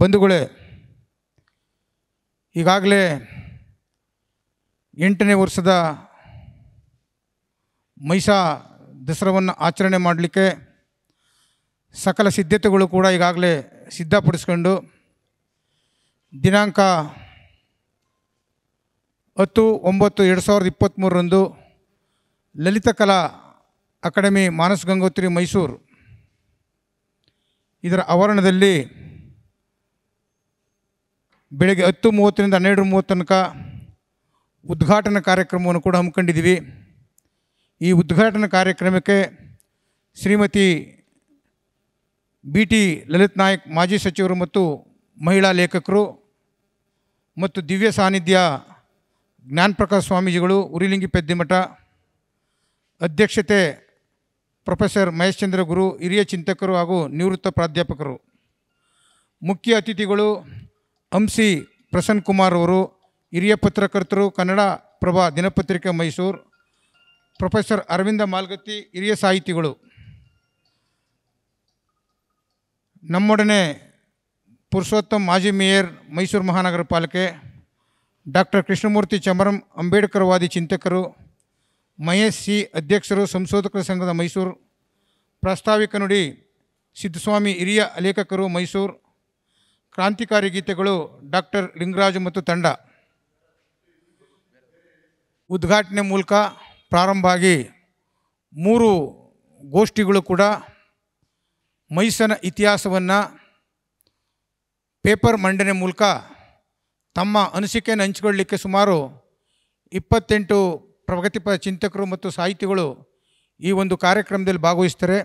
ಬಂಧುಗಳೇ ಈಗಾಗಲೇ ಎಂಟನೇ ವರ್ಷದ ಮೈಸಾ ದಸರಾವನ್ನು ಆಚರಣೆ ಮಾಡಲಿಕ್ಕೆ ಸಕಲ ಸಿದ್ಧತೆಗಳು ಕೂಡ ಈಗಾಗಲೇ ಸಿದ್ಧಪಡಿಸ್ಕೊಂಡು ದಿನಾಂಕ ಹತ್ತು ಒಂಬತ್ತು ಎರಡು ಸಾವಿರದ ಇಪ್ಪತ್ತ್ಮೂರರಂದು ಲಲಿತ ಕಲಾ ಅಕಾಡೆಮಿ ಮಾನಸ ಗಂಗೋತ್ರಿ ಮೈಸೂರು ಇದರ ಆವರಣದಲ್ಲಿ ಬೆಳಗ್ಗೆ ಹತ್ತು ಮೂವತ್ತರಿಂದ ಹನ್ನೆರಡು ಮೂವತ್ತು ತನಕ ಉದ್ಘಾಟನಾ ಕಾರ್ಯಕ್ರಮವನ್ನು ಕೂಡ ಹಮ್ಮಿಕೊಂಡಿದ್ದೀವಿ ಈ ಉದ್ಘಾಟನಾ ಕಾರ್ಯಕ್ರಮಕ್ಕೆ ಶ್ರೀಮತಿ ಬಿ ಟಿ ಲಲಿತ್ ನಾಯಕ್ ಮಾಜಿ ಸಚಿವರು ಮತ್ತು ಮಹಿಳಾ ಲೇಖಕರು ಮತ್ತು ದಿವ್ಯ ಸಾನ್ನಿಧ್ಯ ಜ್ಞಾನಪ್ರಕಾಶ್ ಸ್ವಾಮೀಜಿಗಳು ಉರಿಲಿಂಗಿ ಪೆದ್ದಿಮಠ ಅಧ್ಯಕ್ಷತೆ ಪ್ರೊಫೆಸರ್ ಮಹೇಶ್ಚಂದ್ರ ಗುರು ಹಿರಿಯ ಚಿಂತಕರು ಹಾಗೂ ನಿವೃತ್ತ ಪ್ರಾಧ್ಯಾಪಕರು ಮುಖ್ಯ ಅತಿಥಿಗಳು ಹಂಸಿ ಪ್ರಸನ್ನ ಕುಮಾರ್ ಅವರು ಹಿರಿಯ ಪತ್ರಕರ್ತರು ಕನ್ನಡ ಪ್ರಭಾ ದಿನಪತ್ರಿಕೆ ಮೈಸೂರು ಪ್ರೊಫೆಸರ್ ಅರವಿಂದ ಮಾಲ್ಗತ್ತಿ ಹಿರಿಯ ಸಾಹಿತಿಗಳು ನಮ್ಮೊಡನೆ ಪುರುಷೋತ್ತಮ್ ಮಾಜಿ ಮೇಯರ್ ಮೈಸೂರು ಮಹಾನಗರ ಪಾಲಿಕೆ ಡಾಕ್ಟರ್ ಕೃಷ್ಣಮೂರ್ತಿ ಚಮರಂ ಅಂಬೇಡ್ಕರ್ವಾದಿ ಚಿಂತಕರು ಮಹೇಶ್ ಸಿ ಅಧ್ಯಕ್ಷರು ಸಂಶೋಧಕರ ಸಂಘದ ಮೈಸೂರು ಪ್ರಾಸ್ತಾವಿಕ ನುಡಿ ಸಿದ್ದಸ್ವಾಮಿ ಹಿರಿಯ ಲೇಖಕರು ಮೈಸೂರು ಕ್ರಾಂತಿಕಾರಿ ಗೀತೆಗಳು ಡಾಕ್ಟರ್ ಲಿಂಗರಾಜು ಮತ್ತು ತಂಡ ಉದ್ಘಾಟನೆ ಮೂಲಕ ಪ್ರಾರಂಭ ಆಗಿ ಮೂರು ಗೋಷ್ಠಿಗಳು ಕೂಡ ಮೈಸನ ಇತಿಹಾಸವನ್ನು ಪೇಪರ್ ಮಂಡನೆ ಮೂಲಕ ತಮ್ಮ ಅನಿಸಿಕೆಯನ್ನು ಹಂಚಿಕೊಳ್ಳಲಿಕ್ಕೆ ಸುಮಾರು ಇಪ್ಪತ್ತೆಂಟು ಪ್ರಗತಿಪರ ಚಿಂತಕರು ಮತ್ತು ಸಾಹಿತಿಗಳು ಈ ಒಂದು ಕಾರ್ಯಕ್ರಮದಲ್ಲಿ ಭಾಗವಹಿಸ್ತಾರೆ